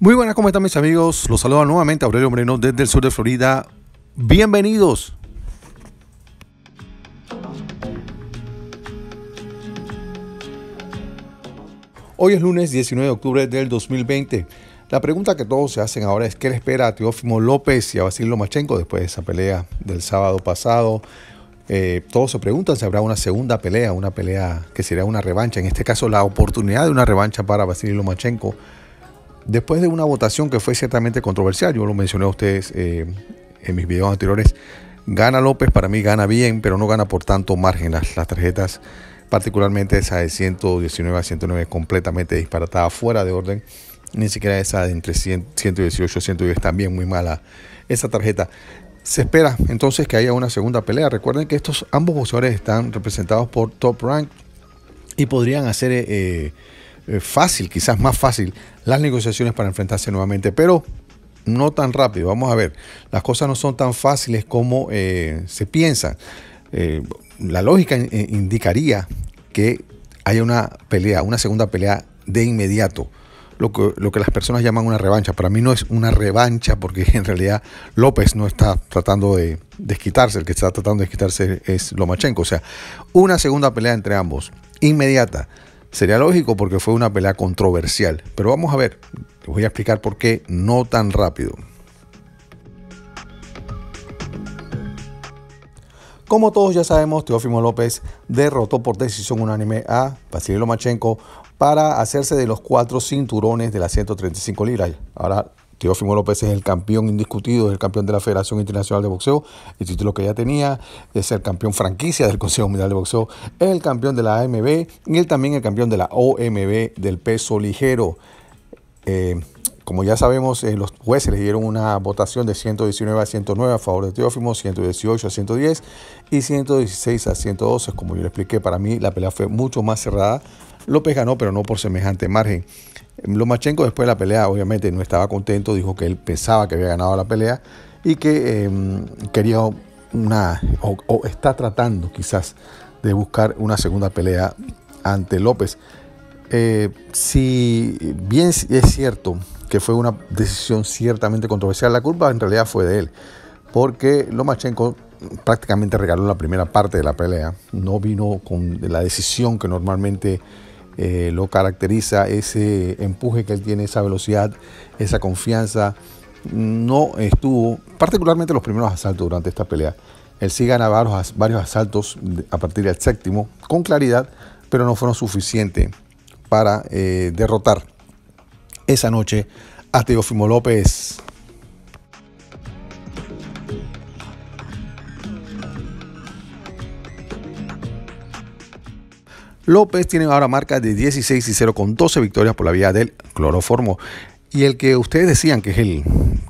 Muy buenas, ¿cómo están mis amigos? Los saluda nuevamente Aurelio Moreno desde el sur de Florida. Bienvenidos. Hoy es lunes 19 de octubre del 2020. La pregunta que todos se hacen ahora es ¿qué le espera a Teófimo López y a Basil Lomachenko después de esa pelea del sábado pasado? Eh, todos se preguntan si habrá una segunda pelea, una pelea que será una revancha, en este caso la oportunidad de una revancha para Basil Lomachenko Después de una votación que fue ciertamente controversial, yo lo mencioné a ustedes eh, en mis videos anteriores, gana López, para mí gana bien, pero no gana por tanto margen. Las, las tarjetas, particularmente esa de 119 a 109, completamente disparatada, fuera de orden. Ni siquiera esa de entre 118 a 110, también muy mala esa tarjeta. Se espera entonces que haya una segunda pelea. Recuerden que estos ambos boxeadores están representados por Top Rank y podrían hacer eh, eh, fácil, quizás más fácil, las negociaciones para enfrentarse nuevamente, pero no tan rápido. Vamos a ver, las cosas no son tan fáciles como eh, se piensa. Eh, la lógica indicaría que haya una pelea, una segunda pelea de inmediato. Lo que, lo que, las personas llaman una revancha. Para mí no es una revancha porque en realidad López no está tratando de desquitarse, el que está tratando de desquitarse es Lomachenko. O sea, una segunda pelea entre ambos, inmediata. Sería lógico porque fue una pelea controversial, pero vamos a ver, les voy a explicar por qué no tan rápido. Como todos ya sabemos, Teófimo López derrotó por decisión unánime a Vasily Lomachenko para hacerse de los cuatro cinturones de las 135 libras. Ahora Teófimo López es el campeón indiscutido, es el campeón de la Federación Internacional de Boxeo, el título que ya tenía, es el campeón franquicia del Consejo Mundial de Boxeo, es el campeón de la AMB y él también el campeón de la OMB del peso ligero. Eh, como ya sabemos, eh, los jueces le dieron una votación de 119 a 109 a favor de Teófimo, 118 a 110 y 116 a 112. Como yo le expliqué, para mí la pelea fue mucho más cerrada. López ganó, pero no por semejante margen. Lomachenko después de la pelea obviamente no estaba contento, dijo que él pensaba que había ganado la pelea y que em, quería una, o, está tratando quizás de buscar una segunda pelea ante López. Eh, si bien es cierto que fue una decisión ciertamente controversial, la culpa en realidad fue de él, porque Lomachenko prácticamente regaló la primera parte de la pelea, no vino con la decisión que normalmente eh, lo caracteriza ese empuje que él tiene, esa velocidad, esa confianza. No estuvo, particularmente los primeros asaltos durante esta pelea. Él sí ganaba varios, asaltos a partir del séptimo con claridad, pero no fueron suficientes para eh, derrotar esa noche a Teófimo López. López tiene ahora marca de 16 y 0 con 12 victorias por la vía del cloroformo. Y el que ustedes decían que es el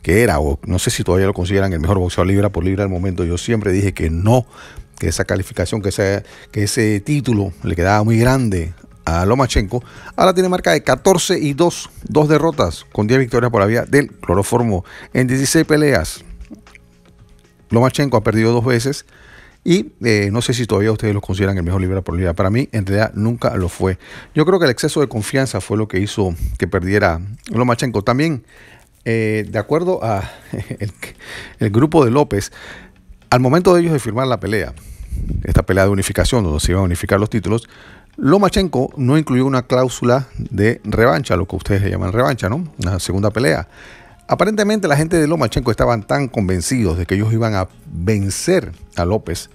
que era, o no sé si todavía lo consideran el mejor boxeador libra por libra al momento, yo siempre dije que no, que esa calificación, que, que ese título le quedaba muy grande a Lomachenko, ahora tiene marca de 14 y 2, dos derrotas con 10 victorias por la vía del cloroformo en 16 peleas. Lomachenko ha perdido dos veces, y eh, no sé si todavía ustedes lo consideran el mejor libre de la Para mí, en realidad, nunca lo fue. Yo creo que el exceso de confianza fue lo que hizo que perdiera Lomachenko. También, eh, de acuerdo a el, grupo de López, al momento de ellos de firmar la pelea, esta pelea de unificación, donde se iban a unificar los títulos, Lomachenko no incluyó una cláusula de revancha, lo que ustedes llaman revancha, ¿no? Una segunda pelea. Aparentemente la gente de Lomachenko estaban tan convencidos de que ellos iban a vencer a López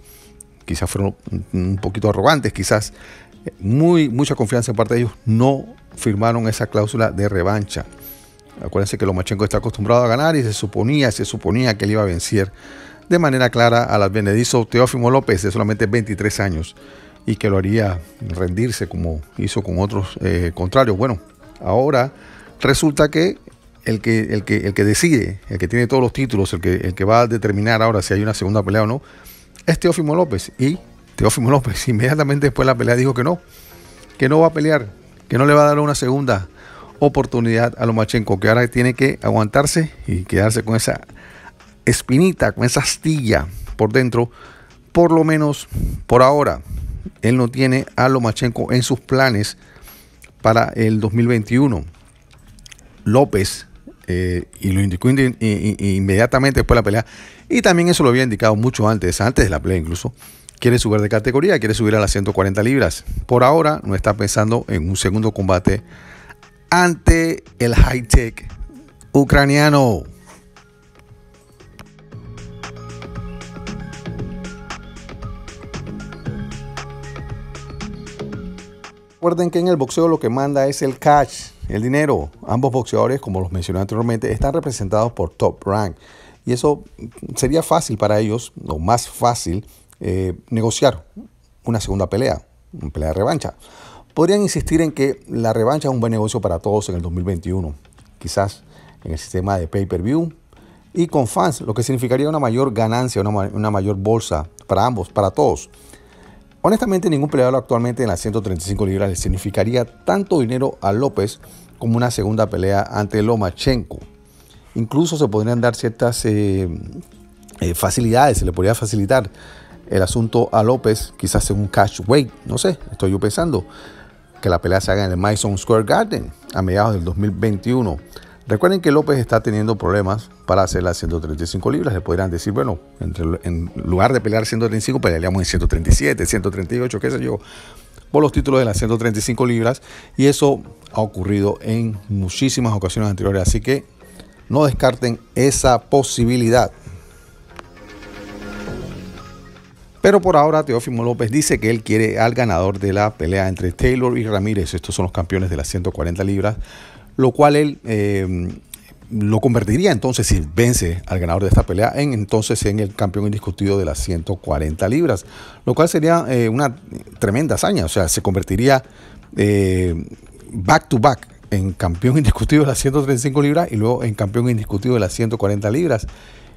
quizás fueron un poquito arrogantes, quizás muy, mucha confianza en parte de ellos, no firmaron esa cláusula de revancha. Acuérdense que Lomachenko está acostumbrado a ganar y se suponía, se suponía que él iba a vencer de manera clara a las advenedizo Teófimo López de solamente 23 años y que lo haría rendirse como hizo con otros eh, contrarios. Bueno, ahora resulta que el que, el que el que decide, el que tiene todos los títulos, el el que va a determinar ahora si hay una segunda pelea o no, es Teófimo López. Y Teófimo López inmediatamente después de la pelea dijo que no, que no va a pelear, que no le va a dar una segunda oportunidad a Lomachenko, que ahora tiene que aguantarse y quedarse con esa espinita, con esa astilla por dentro, por lo menos por ahora. Él no tiene a Lomachenko en sus planes para el 2021. López eh, y lo indicó inmediatamente después de la pelea. Y también eso lo había indicado mucho antes, antes de la pelea incluso. Quiere subir de categoría, quiere subir a las 140 libras. Por ahora no está pensando en un segundo combate ante el high-tech ucraniano. Recuerden que en el boxeo lo que manda es el cash el dinero. Ambos boxeadores, como los mencioné anteriormente, están representados por Top Rank. Y eso sería fácil para ellos, o más fácil, eh, negociar una segunda pelea, una pelea de revancha. Podrían insistir en que la revancha es un buen negocio para todos en el 2021, quizás en el sistema de pay-per-view y con fans, lo que significaría una mayor ganancia, una mayor bolsa para ambos, para todos. Honestamente, ningún peleador actualmente en las 135 libras le significaría tanto dinero a López como una segunda pelea ante Lomachenko. Incluso se podrían dar ciertas eh, eh, facilidades, se le podría facilitar el asunto a López, quizás en un cash weight, no sé, estoy yo pensando, que la pelea se haga en el Madison Square Garden a mediados del 2021. Recuerden que López está teniendo problemas para hacer las 135 libras. Le podrían decir, bueno, en lugar de pelear 135, pelearíamos en 137, 138, qué sé yo, por los títulos de las 135 libras. Y eso ha ocurrido en muchísimas ocasiones anteriores. Así que no descarten esa posibilidad. Pero por ahora Teófimo López dice que él quiere al ganador de la pelea entre Taylor y Ramírez. Estos son los campeones de las 140 libras lo cual él eh, lo convertiría entonces, si vence al ganador de esta pelea, en entonces en el campeón indiscutido de las 140 libras, lo cual sería eh, una tremenda hazaña, o sea, se convertiría eh, back to back en campeón indiscutido de las 135 libras y luego en campeón indiscutido de las 140 libras.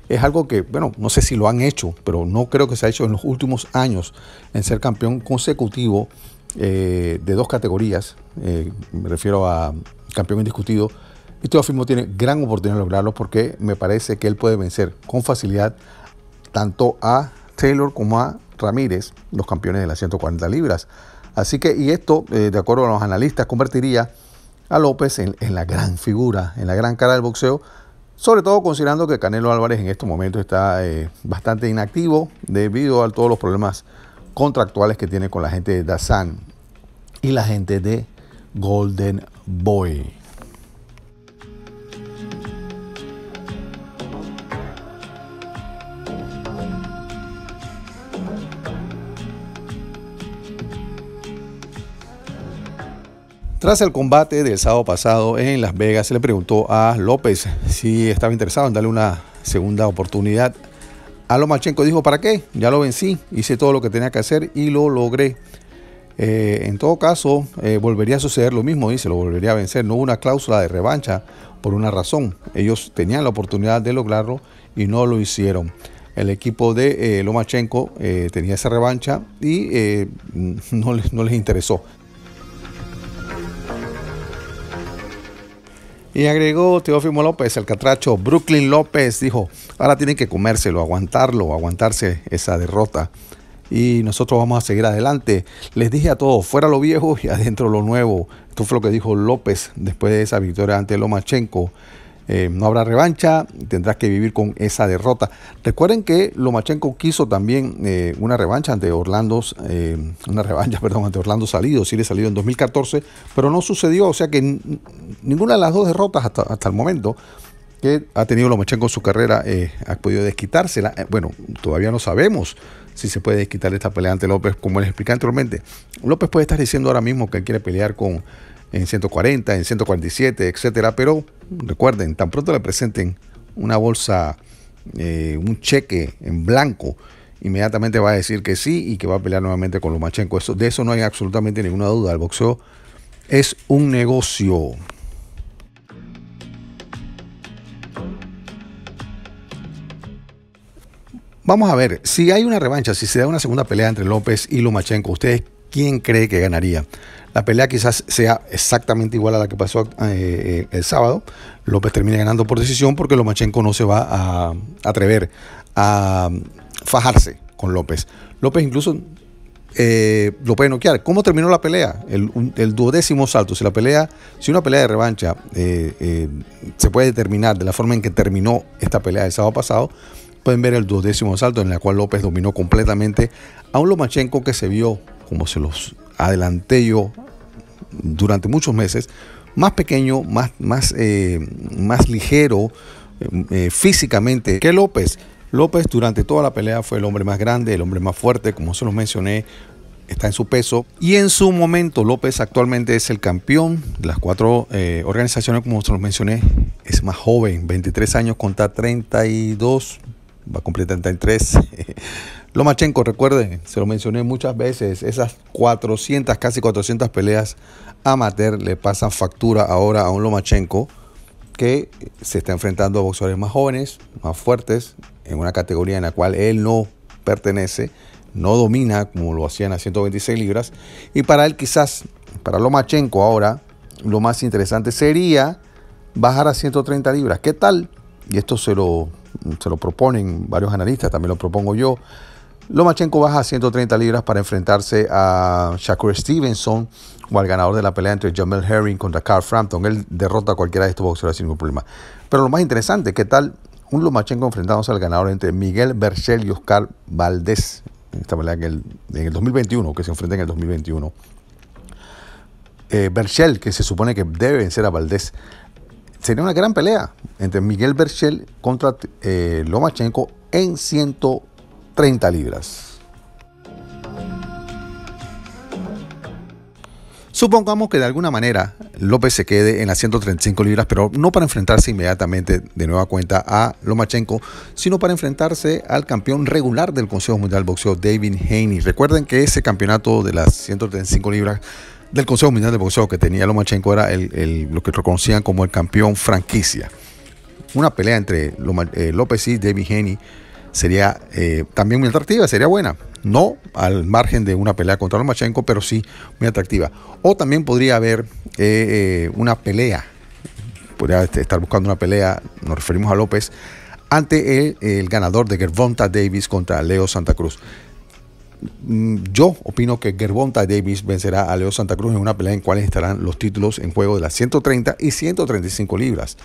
Es algo que, bueno, no sé si lo han hecho, pero no creo que se ha hecho en los últimos años en ser campeón consecutivo de dos categorías. me refiero a campeón indiscutido. Y Teófimo tiene gran oportunidad de lograrlo porque me parece que él puede vencer con facilidad tanto a Taylor como a Ramírez, los campeones de las 140 libras. Así que, y esto, eh, de acuerdo a los analistas, convertiría a López en, la gran figura, en la gran cara del boxeo, sobre todo considerando que Canelo Álvarez en este momento está eh, bastante inactivo debido a todos los problemas contractuales que tiene con la gente de Dazan y la gente de Golden voy. Tras el combate del sábado pasado en Las Vegas, se le preguntó a López si estaba interesado en darle una segunda oportunidad. A Lomachenko dijo, ¿para qué? Ya lo vencí, hice todo lo que tenía que hacer y lo logré. Eh, en todo caso, eh, volvería a suceder lo mismo, dice, lo volvería a vencer. No hubo una cláusula de revancha por una razón. Ellos tenían la oportunidad de lograrlo y no lo hicieron. El equipo de eh, Lomachenko tenía esa revancha y no, les, no les interesó. Y agregó Teófimo López, el catracho Brooklyn López, dijo, ahora tienen que comérselo, aguantarlo, aguantarse esa derrota y nosotros vamos a seguir adelante. Les dije a todos, fuera lo viejo y adentro lo nuevo. Esto fue lo que dijo López después de esa victoria ante Lomachenko. Eh, no habrá revancha, tendrás que vivir con esa derrota. Recuerden que Lomachenko quiso también eh, una revancha ante Orlando, eh, una revancha, perdón, ante Orlando Salido, le salió en 2014, pero no sucedió, o sea que ninguna de las dos derrotas hasta, hasta el momento que ha tenido Lomachenko en su carrera, eh, ha podido desquitársela. Eh, bueno, todavía no sabemos si se puede desquitar esta pelea ante López, como les expliqué anteriormente. López puede estar diciendo ahora mismo que quiere pelear con en 140, en 147, etcétera, pero recuerden, tan pronto le presenten una bolsa, eh, un cheque en blanco, inmediatamente va a decir que sí y que va a pelear nuevamente con Lomachenko. Eso, de eso no hay absolutamente ninguna duda. El boxeo es un negocio. Vamos a ver, si hay una revancha, si se da una segunda pelea entre López y Lomachenko, ¿ustedes quién cree que ganaría? La pelea quizás sea exactamente igual a la que pasó eh, eh, el sábado. López termina ganando por decisión porque Lomachenko no se va a atrever a fajarse con López. López incluso eh, lo puede noquear. ¿Cómo terminó la pelea? El, duodécimo salto. Si la pelea, si una pelea de revancha eh, se puede determinar de la forma en que terminó esta pelea el sábado pasado, Pueden ver el duodécimo salto en el cual López dominó completamente a un Lomachenko que se vio, como se los adelanté yo durante muchos meses, más pequeño, más, más, eh, más ligero eh, eh, físicamente que López. López durante toda la pelea fue el hombre más grande, el hombre más fuerte, como se los mencioné, está en su peso. Y en su momento, López actualmente es el campeón las cuatro organizaciones, como se los mencioné, es más joven, 23 años contra 32, va a cumplir 33. Lomachenko, recuerden, se lo mencioné muchas veces, esas 400, casi 400 peleas amateur le pasan factura ahora a un Lomachenko que se está enfrentando a boxeadores más jóvenes, más fuertes, en una categoría en la cual él no pertenece, no domina como lo hacían a 126 libras. Y para él quizás, para Lomachenko ahora, lo más interesante sería bajar a 130 libras. ¿Qué tal? y esto se lo, se lo proponen varios analistas, también lo propongo yo, Lomachenko baja a 130 libras para enfrentarse a Shakur Stevenson o al ganador de la pelea entre Jamel Herring contra Carl Frampton. Él derrota a cualquiera de estos boxeadores sin ningún problema. Pero lo más interesante, ¿qué tal un Lomachenko enfrentándose al ganador entre Miguel Berchel y Oscar Valdés? Esta pelea en el, 2021, que se enfrenta en el 2021. Eh, Berchel, que se supone que debe vencer a Valdés, sería una gran pelea entre Miguel Berchel contra eh, Lomachenko en 130 libras. Supongamos que de alguna manera López se quede en las 135 libras, pero no para enfrentarse inmediatamente de nueva cuenta a Lomachenko, sino para enfrentarse al campeón regular del Consejo Mundial de Boxeo, David Haney. Recuerden que ese campeonato de las 135 libras del Consejo Mundial de Boxeo que tenía Lomachenko era lo que reconocían como el campeón franquicia. Una pelea entre eh, López y David Haney sería eh, también muy atractiva, sería buena. No al margen de una pelea contra Lomachenko, pero sí muy atractiva. O también podría haber eh, una pelea, podría este, estar buscando una pelea, nos referimos a López, ante el, el ganador de Gervonta Davis contra Leo Santa Cruz. Mm, yo opino que Gervonta Davis vencerá a Leo Santa Cruz en una pelea en cual estarán los títulos en juego de las 130 y 135 libras.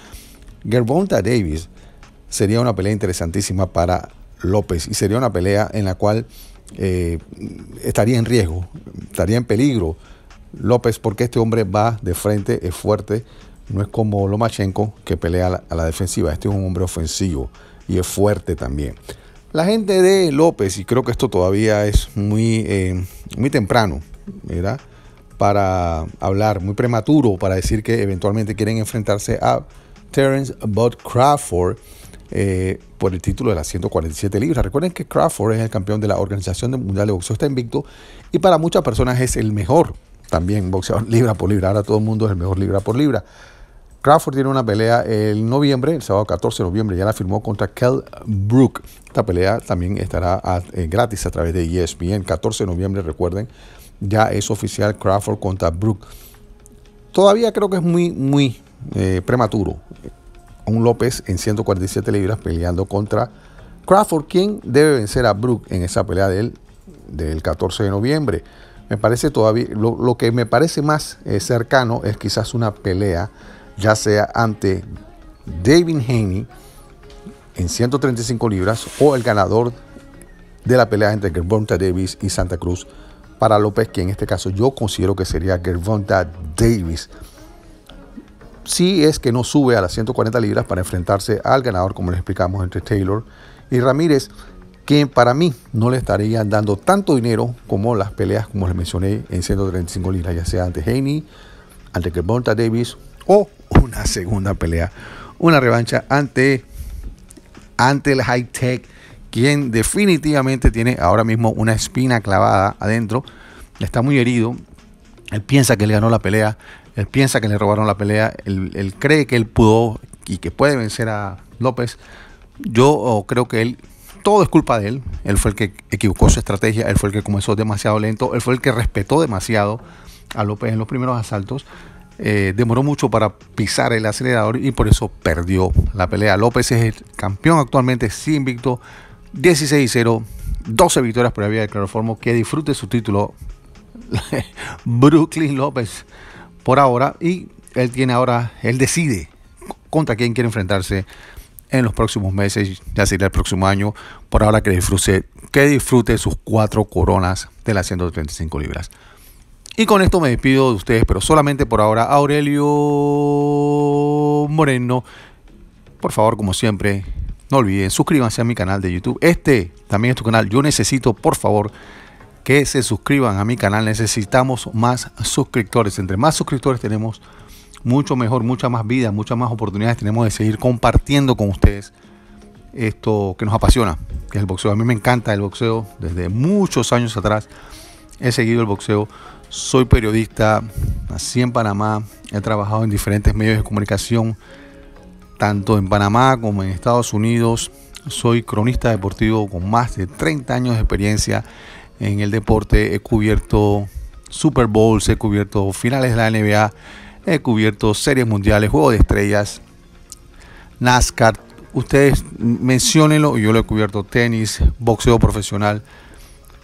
Gervonta Davis sería una pelea interesantísima para López y sería una pelea en la cual eh, estaría en riesgo, estaría en peligro López porque este hombre va de frente, es fuerte, no es como Lomachenko que pelea a la defensiva, este es un hombre ofensivo y es fuerte también. La gente de López, y creo que esto todavía es muy, eh, muy temprano, ¿verdad? Para hablar, muy prematuro para decir que eventualmente quieren enfrentarse a Terence Bud Crawford eh, por el título de las 147 libras. Recuerden que Crawford es el campeón de la Organización Mundial de Boxeo, está invicto y para muchas personas es el mejor también boxeador libra por libra. Ahora todo el mundo es el mejor libra por libra. Crawford tiene una pelea el noviembre, el sábado 14 de noviembre, ya la firmó contra Kell Brook. Esta pelea también estará eh, gratis a través de ESPN. 14 de noviembre, recuerden, ya es oficial Crawford contra Brook. Todavía creo que es muy, muy eh, prematuro. Un López en 147 libras peleando contra Crawford, quien debe vencer a Brook en esa pelea del, del 14 de noviembre. Me parece todavía, lo, que me parece más eh, cercano es quizás una pelea ya sea ante David Haney en 135 libras o el ganador de la pelea entre Gervonta Davis y Santa Cruz para López, que en este caso yo considero que sería Gervonta Davis. Si es que no sube a las 140 libras para enfrentarse al ganador, como les explicamos, entre Taylor y Ramírez, que para mí no le estarían dando tanto dinero como las peleas, como les mencioné, en 135 libras, ya sea ante Haney, ante Gervonta Davis o una segunda pelea, una revancha ante, ante el High Tech, quien definitivamente tiene ahora mismo una espina clavada adentro, está muy herido, él piensa que él ganó la pelea, él piensa que le robaron la pelea, él, él cree que él pudo y que puede vencer a López. Yo oh, creo que él todo es culpa de él. Él fue el que equivocó su estrategia, él fue el que comenzó demasiado lento, él fue el que respetó demasiado a López en los primeros asaltos. Eh, demoró mucho para pisar el acelerador y por eso perdió la pelea. López es el campeón actualmente, sin invicto, 16-0, 12 victorias por la vía de cloroformo. Que disfrute su título, Brooklyn López, por ahora. Y él tiene ahora, él decide contra quién quiere enfrentarse en los próximos meses, ya sería el próximo año. Por ahora que disfrute, que disfrute sus cuatro coronas de las 135 libras. Y con esto me despido de ustedes, pero solamente por ahora, Aurelio Moreno. Por favor, como siempre, no olviden, suscríbanse a mi canal de YouTube. Este también es tu canal. Yo necesito, por favor, que se suscriban a mi canal. Necesitamos más suscriptores. Entre más suscriptores tenemos, mucho mejor, mucha más vida, muchas más oportunidades tenemos de seguir compartiendo con ustedes esto que nos apasiona, que es el boxeo. A mí me encanta el boxeo. Desde muchos años atrás he seguido el boxeo soy periodista, nací en Panamá, he trabajado en diferentes medios de comunicación, tanto en Panamá como en Estados Unidos. Soy cronista deportivo con más de 30 años de experiencia en el deporte. He cubierto Super Bowls, he cubierto finales de la NBA, he cubierto series mundiales, juego de Estrellas, NASCAR. Ustedes menciónenlo, yo lo he cubierto tenis, boxeo profesional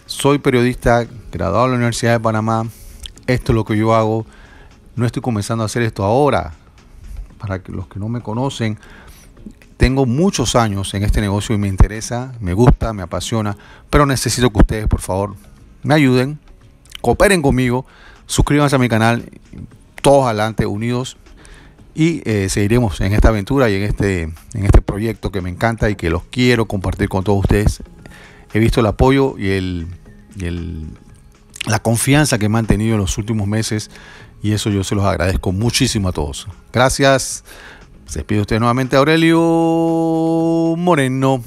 soy periodista, graduado de la Universidad de Panamá. Esto es lo que yo hago. No estoy comenzando a hacer esto ahora. Para que los que no me conocen, tengo muchos años en este negocio y me interesa, me gusta, me apasiona, pero necesito que ustedes, por favor, me ayuden, cooperen conmigo, suscríbanse a mi canal, todos adelante, unidos, y eh, seguiremos en esta aventura y en este, en este proyecto que me encanta y que los quiero compartir con todos ustedes he visto el apoyo y, el, la confianza que me han tenido en los últimos meses y eso yo se los agradezco muchísimo a todos. Gracias. Se despide usted nuevamente Aurelio Moreno.